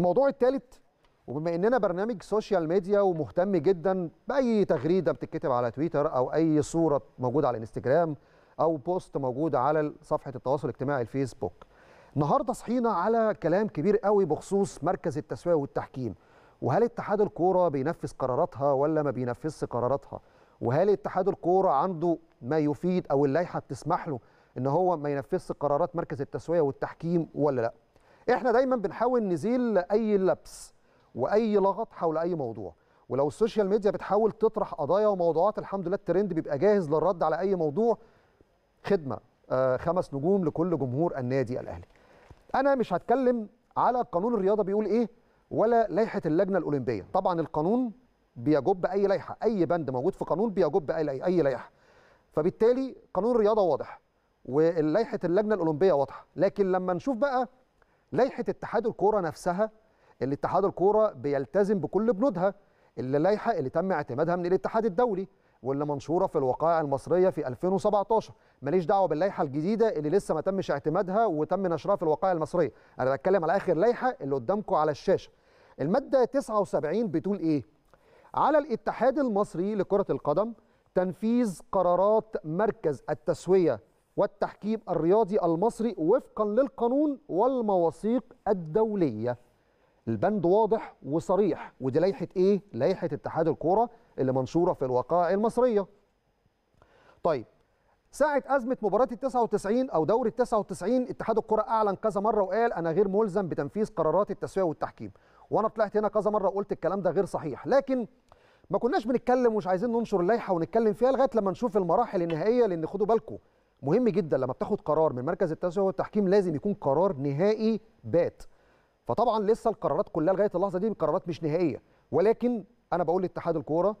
الموضوع الثالث وبما اننا برنامج سوشيال ميديا ومهتم جدا باي تغريده بتتكتب على تويتر او اي صوره موجوده على الانستجرام او بوست موجود على صفحه التواصل الاجتماعي الفيسبوك النهارده صحينا على كلام كبير قوي بخصوص مركز التسويه والتحكيم وهل اتحاد الكوره بينفذ قراراتها ولا ما بينفذش قراراتها وهل اتحاد الكوره عنده ما يفيد او اللائحه بتسمح له ان هو ما ينفذش قرارات مركز التسويه والتحكيم ولا لا احنا دايما بنحاول نزيل اي لبس واي لغط حول اي موضوع ولو السوشيال ميديا بتحاول تطرح قضايا وموضوعات الحمد لله الترند بيبقى جاهز للرد على اي موضوع خدمه آه، خمس نجوم لكل جمهور النادي الاهلي انا مش هتكلم على قانون الرياضه بيقول ايه ولا لائحه اللجنه الاولمبيه طبعا القانون بيجب اي لائحه اي بند موجود في قانون بيجب اي اي لائحه فبالتالي قانون الرياضه واضح ولائحه اللجنه الاولمبيه واضحه لكن لما نشوف بقى لائحه اتحاد الكوره نفسها اللي اتحاد الكوره بيلتزم بكل بنودها اللي لائحه اللي تم اعتمادها من الاتحاد الدولي واللي منشوره في الوقائع المصريه في 2017 ماليش دعوه باللائحه الجديده اللي لسه ما تمش اعتمادها وتم نشرها في الوقائع المصريه انا بتكلم على اخر لائحه اللي قدامكم على الشاشه الماده 79 بتقول ايه على الاتحاد المصري لكره القدم تنفيذ قرارات مركز التسويه والتحكيم الرياضي المصري وفقا للقانون والمواثيق الدولية البند واضح وصريح ودي لائحة ايه؟ لائحة اتحاد الكورة اللي منشورة في الوقائع المصرية طيب ساعة أزمة مباراة ال 99 أو دوري ال 99 اتحاد الكرة أعلن كذا مرة وقال أنا غير ملزم بتنفيذ قرارات التسوية والتحكيم وأنا طلعت هنا كذا مرة وقلت الكلام ده غير صحيح لكن ما كناش بنتكلم ومش عايزين ننشر اللائحة ونتكلم فيها لغاية لما نشوف المراحل النهائية لأن خدوا بالكم مهم جدا لما بتاخد قرار من مركز التسوية والتحكيم لازم يكون قرار نهائي بات فطبعا لسه القرارات كلها لغايه اللحظه دي قرارات مش نهائيه ولكن انا بقول لاتحاد الكوره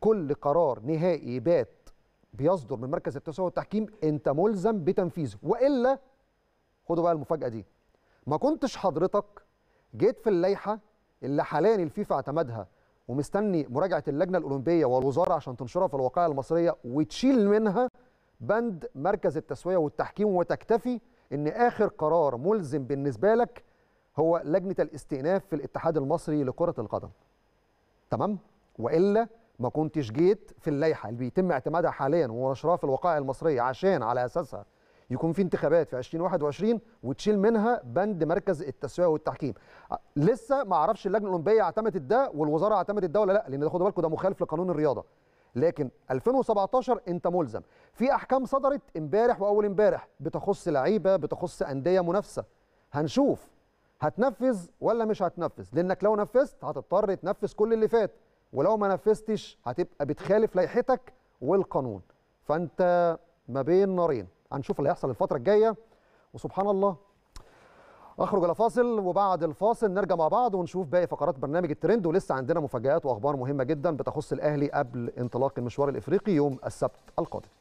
كل قرار نهائي بات بيصدر من مركز التسوية والتحكيم انت ملزم بتنفيذه والا خدوا بقى المفاجاه دي ما كنتش حضرتك جيت في اللائحه اللي حاليا الفيفا اعتمدها ومستني مراجعه اللجنه الاولمبيه والوزاره عشان تنشرها في الواقعه المصريه وتشيل منها بند مركز التسويه والتحكيم وتكتفي ان اخر قرار ملزم بالنسبه لك هو لجنه الاستئناف في الاتحاد المصري لكره القدم تمام والا ما كنتش جيت في اللائحه اللي بيتم اعتمادها حاليا ونشرها في الوقائع المصريه عشان على اساسها يكون في انتخابات في 2021 وتشيل منها بند مركز التسويه والتحكيم لسه ما اعرفش اللجنه الاولمبيه اعتمدت ده والوزاره اعتمدت ده ولا لا لان ده خدوا بالكم ده مخالف لقانون الرياضه لكن 2017 انت ملزم في احكام صدرت امبارح واول امبارح بتخص لعيبه بتخص انديه منافسه هنشوف هتنفذ ولا مش هتنفذ لانك لو نفذت هتضطر تنفذ كل اللي فات ولو ما نفذتش هتبقى بتخالف لائحتك والقانون فانت ما بين نارين هنشوف اللي هيحصل الفتره الجايه وسبحان الله اخرج على فاصل وبعد الفاصل نرجع مع بعض ونشوف باقي فقرات برنامج الترند ولسه عندنا مفاجات واخبار مهمه جدا بتخص الاهلي قبل انطلاق المشوار الافريقي يوم السبت القادم